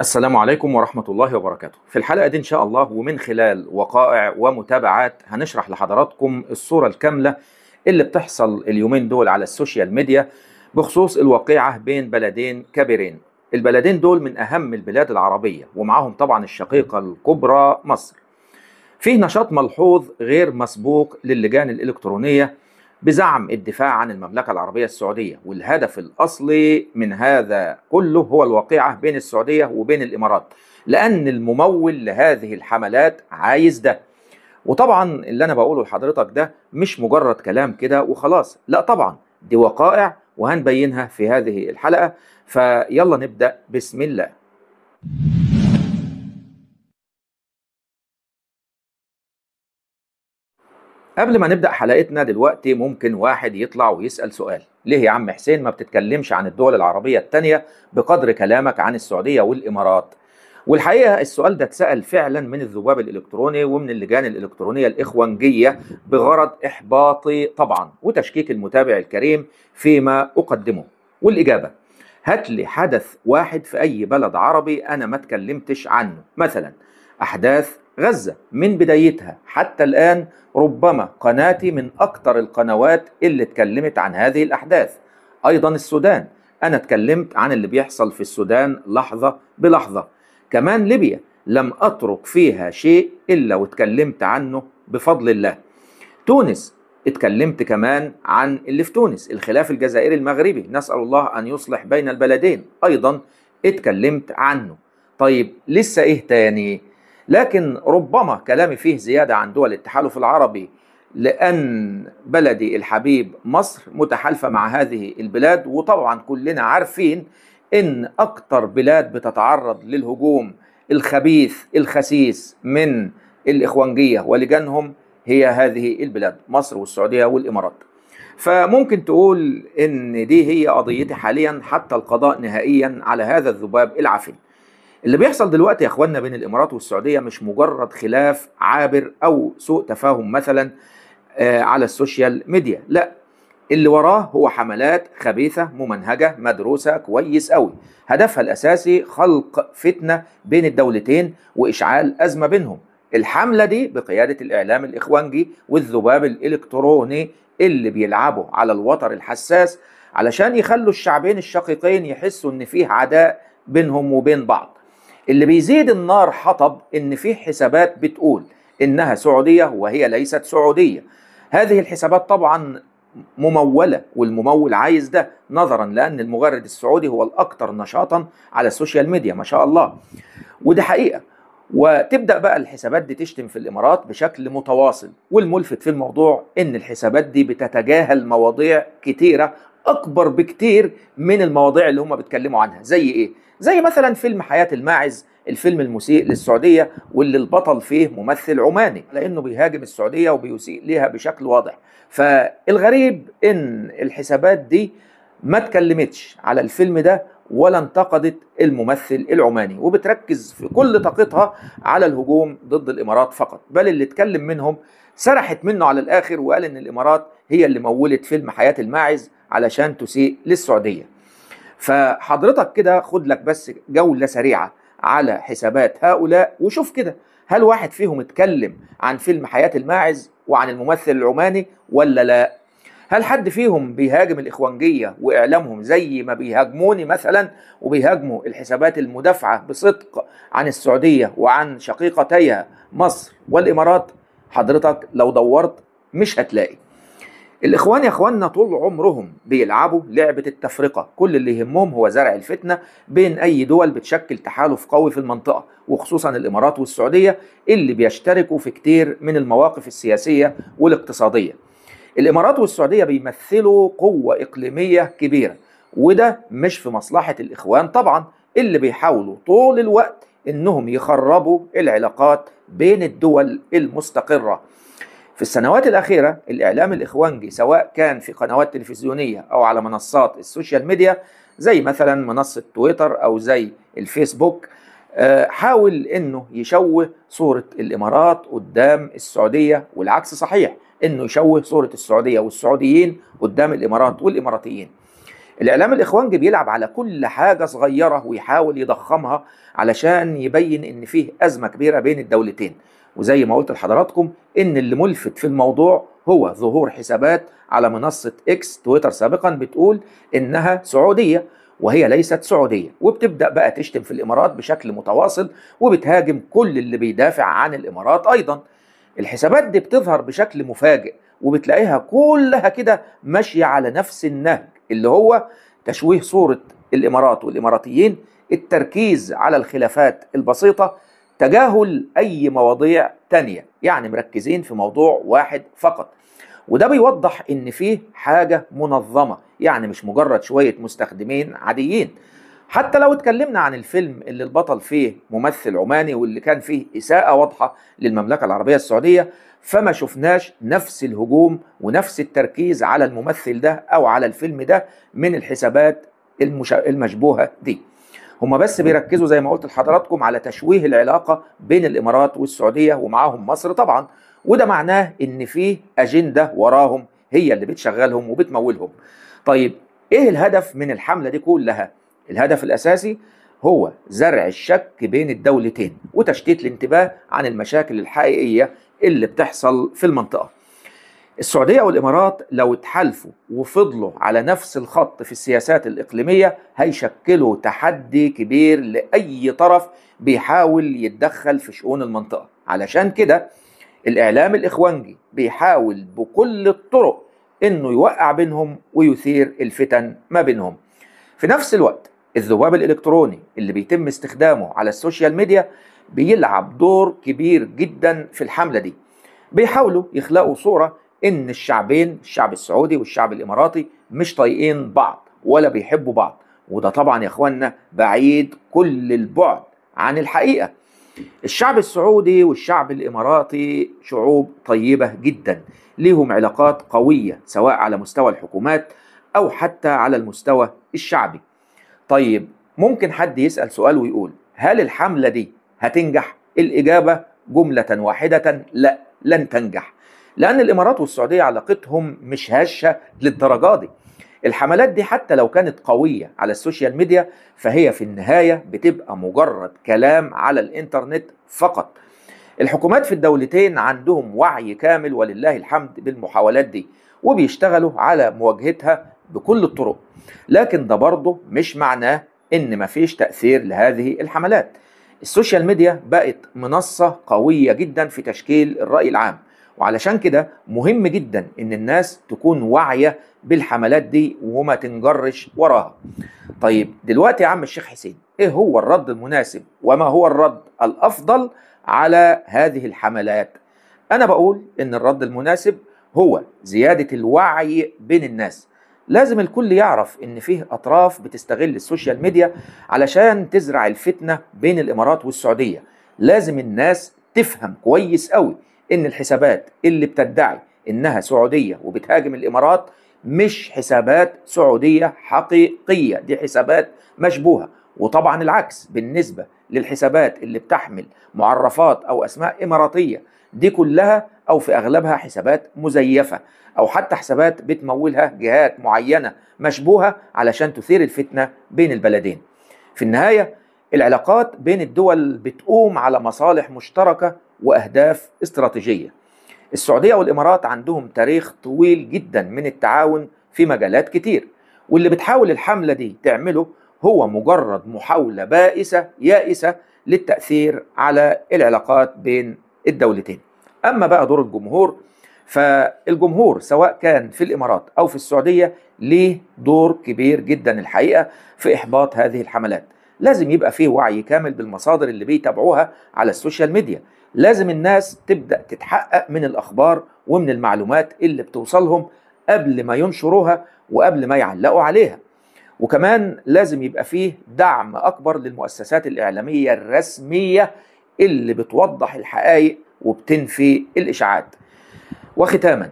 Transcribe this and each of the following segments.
السلام عليكم ورحمة الله وبركاته في الحلقة دي إن شاء الله ومن خلال وقائع ومتابعات هنشرح لحضراتكم الصورة الكاملة اللي بتحصل اليومين دول على السوشيال ميديا بخصوص الواقعة بين بلدين كبيرين البلدين دول من أهم البلاد العربية ومعهم طبعا الشقيقة الكبرى مصر فيه نشاط ملحوظ غير مسبوق للجان الإلكترونية بزعم الدفاع عن المملكة العربية السعودية والهدف الأصلي من هذا كله هو الواقعة بين السعودية وبين الإمارات لأن الممول لهذه الحملات عايز ده وطبعا اللي أنا بقوله لحضرتك ده مش مجرد كلام كده وخلاص لا طبعا دي وقائع وهنبينها في هذه الحلقة فيلا نبدأ بسم الله قبل ما نبدأ حلقتنا دلوقتي ممكن واحد يطلع ويسأل سؤال ليه يا عم حسين ما بتتكلمش عن الدول العربية التانية بقدر كلامك عن السعودية والإمارات والحقيقة السؤال ده اتسأل فعلا من الذباب الإلكتروني ومن اللجان الإلكترونية الإخوانجية بغرض إحباطي طبعا وتشكيك المتابع الكريم فيما أقدمه والإجابة هات لي حدث واحد في أي بلد عربي أنا ما اتكلمتش عنه مثلا أحداث غزة من بدايتها حتى الآن ربما قناتي من أكثر القنوات اللي اتكلمت عن هذه الأحداث أيضا السودان أنا اتكلمت عن اللي بيحصل في السودان لحظة بلحظة كمان ليبيا لم أترك فيها شيء إلا واتكلمت عنه بفضل الله تونس اتكلمت كمان عن اللي في تونس الخلاف الجزائري المغربي نسأل الله أن يصلح بين البلدين أيضا اتكلمت عنه طيب لسه إيه تاني؟ لكن ربما كلامي فيه زيادة عن دول التحالف العربي لأن بلدي الحبيب مصر متحالفة مع هذه البلاد وطبعا كلنا عارفين إن أكتر بلاد بتتعرض للهجوم الخبيث الخسيس من الإخوانجية ولجانهم هي هذه البلاد مصر والسعودية والإمارات فممكن تقول إن دي هي قضيتي حاليا حتى القضاء نهائيا على هذا الذباب العفن اللي بيحصل دلوقتي يا اخواننا بين الامارات والسعوديه مش مجرد خلاف عابر او سوء تفاهم مثلا آه، على السوشيال ميديا لا اللي وراه هو حملات خبيثة ممنهجة مدروسة كويس قوي هدفها الأساسي خلق فتنة بين الدولتين وإشعال أزمة بينهم الحملة دي بقيادة الإعلام الإخوانجي والذباب الإلكتروني اللي بيلعبوا على الوتر الحساس علشان يخلوا الشعبين الشقيقين يحسوا إن فيه عداء بينهم وبين بعض اللي بيزيد النار حطب ان في حسابات بتقول انها سعوديه وهي ليست سعوديه هذه الحسابات طبعا ممولة والممول عايز ده نظرا لأن المغرد السعودي هو الأكثر نشاطا على السوشيال ميديا ما شاء الله ودي حقيقة وتبدأ بقى الحسابات دي تشتم في الإمارات بشكل متواصل والملفت في الموضوع إن الحسابات دي بتتجاهل مواضيع كتيرة اكبر بكتير من المواضيع اللي هم بيتكلموا عنها زي ايه زي مثلا فيلم حياه الماعز الفيلم المسيء للسعوديه واللي البطل فيه ممثل عماني لانه بيهاجم السعوديه وبيسيء ليها بشكل واضح فالغريب ان الحسابات دي ما اتكلمتش على الفيلم ده ولا انتقدت الممثل العماني وبتركز في كل طاقتها على الهجوم ضد الامارات فقط بل اللي اتكلم منهم سرحت منه على الاخر وقال ان الامارات هي اللي مولت فيلم حياه الماعز علشان تسيء للسعوديه فحضرتك كده خد لك بس جوله سريعه على حسابات هؤلاء وشوف كده هل واحد فيهم اتكلم عن فيلم حياه الماعز وعن الممثل العماني ولا لا هل حد فيهم بيهاجم الاخوانجيه واعلامهم زي ما بيهاجموني مثلا وبيهاجموا الحسابات المدافعه بصدق عن السعوديه وعن شقيقتيها مصر والامارات حضرتك لو دورت مش هتلاقي الاخوان يا اخواننا طول عمرهم بيلعبوا لعبه التفرقه كل اللي يهمهم هو زرع الفتنه بين اي دول بتشكل تحالف قوي في المنطقه وخصوصا الامارات والسعوديه اللي بيشتركوا في كتير من المواقف السياسيه والاقتصاديه الامارات والسعوديه بيمثلوا قوه اقليميه كبيره وده مش في مصلحه الاخوان طبعا اللي بيحاولوا طول الوقت انهم يخربوا العلاقات بين الدول المستقره في السنوات الأخيرة الإعلام الإخوانجي سواء كان في قنوات تلفزيونية أو على منصات السوشيال ميديا زي مثلا منصة تويتر أو زي الفيسبوك آه، حاول انه يشوه صوره الامارات قدام السعوديه والعكس صحيح انه يشوه صوره السعوديه والسعوديين قدام الامارات والاماراتيين الاعلام الاخوانجي بيلعب على كل حاجه صغيره ويحاول يضخمها علشان يبين ان فيه ازمه كبيره بين الدولتين وزي ما قلت لحضراتكم ان اللي ملفت في الموضوع هو ظهور حسابات على منصه اكس تويتر سابقا بتقول انها سعوديه وهي ليست سعودية وبتبدأ بقى تشتم في الإمارات بشكل متواصل وبتهاجم كل اللي بيدافع عن الإمارات أيضا الحسابات دي بتظهر بشكل مفاجئ وبتلاقيها كلها كده ماشية على نفس النهج اللي هو تشويه صورة الإمارات والإماراتيين التركيز على الخلافات البسيطة تجاهل أي مواضيع تانية يعني مركزين في موضوع واحد فقط وده بيوضح ان فيه حاجه منظمه يعني مش مجرد شويه مستخدمين عاديين حتى لو اتكلمنا عن الفيلم اللي البطل فيه ممثل عماني واللي كان فيه إساءة واضحة للمملكة العربية السعودية فما شفناش نفس الهجوم ونفس التركيز على الممثل ده أو على الفيلم ده من الحسابات المش... المشبوهة دي هما بس بيركزوا زي ما قلت لحضراتكم على تشويه العلاقة بين الإمارات والسعودية ومعاهم مصر طبعا وده معناه ان في اجنده وراهم هي اللي بتشغلهم وبتمولهم طيب ايه الهدف من الحمله دي كلها الهدف الاساسي هو زرع الشك بين الدولتين وتشتيت الانتباه عن المشاكل الحقيقيه اللي بتحصل في المنطقه السعودية والإمارات لو اتحالفوا وفضلوا على نفس الخط في السياسات الإقليمية هيشكلوا تحدي كبير لأي طرف بيحاول يتدخل في شؤون المنطقة علشان كده الإعلام الإخوانجي بيحاول بكل الطرق إنه يوقع بينهم ويثير الفتن ما بينهم في نفس الوقت الذباب الإلكتروني اللي بيتم استخدامه على السوشيال ميديا بيلعب دور كبير جدا في الحملة دي بيحاولوا يخلقوا صورة إن الشعبين الشعب السعودي والشعب الإماراتي مش طايقين بعض ولا بيحبوا بعض وده طبعا يا إخواننا بعيد كل البعد عن الحقيقة الشعب السعودي والشعب الاماراتي شعوب طيبه جدا ليهم علاقات قويه سواء على مستوى الحكومات او حتى على المستوى الشعبي طيب ممكن حد يسال سؤال ويقول هل الحمله دي هتنجح الاجابه جمله واحده لا لن تنجح لان الامارات والسعوديه علاقتهم مش هشه للدرجه دي الحملات دي حتى لو كانت قوية على السوشيال ميديا فهي في النهاية بتبقى مجرد كلام على الإنترنت فقط الحكومات في الدولتين عندهم وعي كامل ولله الحمد بالمحاولات دي وبيشتغلوا على مواجهتها بكل الطرق لكن ده برضه مش معناه ان مفيش تأثير لهذه الحملات السوشيال ميديا بقت منصة قوية جدا في تشكيل الرأي العام وعلشان كده مهم جدا ان الناس تكون واعيه بالحملات دي وما تنجرش وراها طيب دلوقتي يا عم الشيخ حسين ايه هو الرد المناسب وما هو الرد الافضل على هذه الحملات انا بقول ان الرد المناسب هو زياده الوعي بين الناس لازم الكل يعرف ان فيه اطراف بتستغل السوشيال ميديا علشان تزرع الفتنه بين الامارات والسعوديه لازم الناس تفهم كويس قوي ان الحسابات اللي بتدعي انها سعوديه وبتهاجم الامارات مش حسابات سعوديه حقيقيه دي حسابات مشبوهه وطبعا العكس بالنسبه للحسابات اللي بتحمل معرفات او اسماء اماراتيه دي كلها او في اغلبها حسابات مزيفه او حتى حسابات بتمولها جهات معينه مشبوهه علشان تثير الفتنه بين البلدين في النهايه العلاقات بين الدول بتقوم على مصالح مشتركه واهداف استراتيجيه السعوديه والامارات عندهم تاريخ طويل جدا من التعاون في مجالات كتير واللي بتحاول الحمله دي تعمله هو مجرد محاوله بائسه يائسه للتاثير على العلاقات بين الدولتين اما بقى دور الجمهور فالجمهور سواء كان في الامارات او في السعوديه ليه دور كبير جدا الحقيقه في احباط هذه الحملات لازم يبقى فيه وعي كامل بالمصادر اللي بيتابعوها على السوشيال ميديا لازم الناس تبدأ تتحقق من الأخبار ومن المعلومات اللي بتوصلهم قبل ما ينشروها وقبل ما يعلقوا عليها وكمان لازم يبقى فيه دعم أكبر للمؤسسات الإعلامية الرسمية اللي بتوضح الحقائق وبتنفي الإشاعات وختاما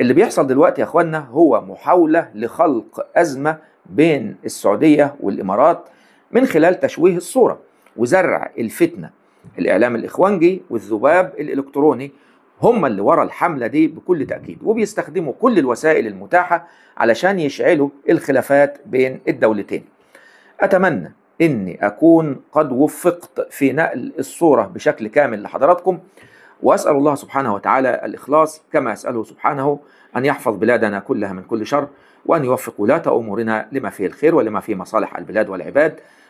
اللي بيحصل دلوقتي يا أخوانا هو محاولة لخلق أزمة بين السعودية والإمارات من خلال تشويه الصورة وزرع الفتنة الإعلام الإخوانجي والذباب الإلكتروني هم اللي ورا الحملة دي بكل تأكيد وبيستخدموا كل الوسائل المتاحة علشان يشعلوا الخلافات بين الدولتين أتمنى أني أكون قد وفقت في نقل الصورة بشكل كامل لحضراتكم وأسأل الله سبحانه وتعالى الإخلاص كما أسأله سبحانه أن يحفظ بلادنا كلها من كل شر وأن يوفق ولاة أمورنا لما فيه الخير ولما فيه مصالح البلاد والعباد